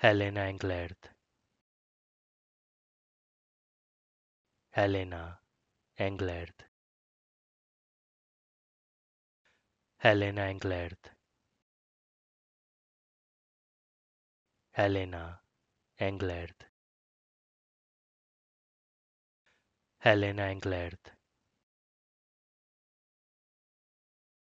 Helena Englerth. Helena Englerth. Helena Englerth. Helena Englerth. Helena Englerth.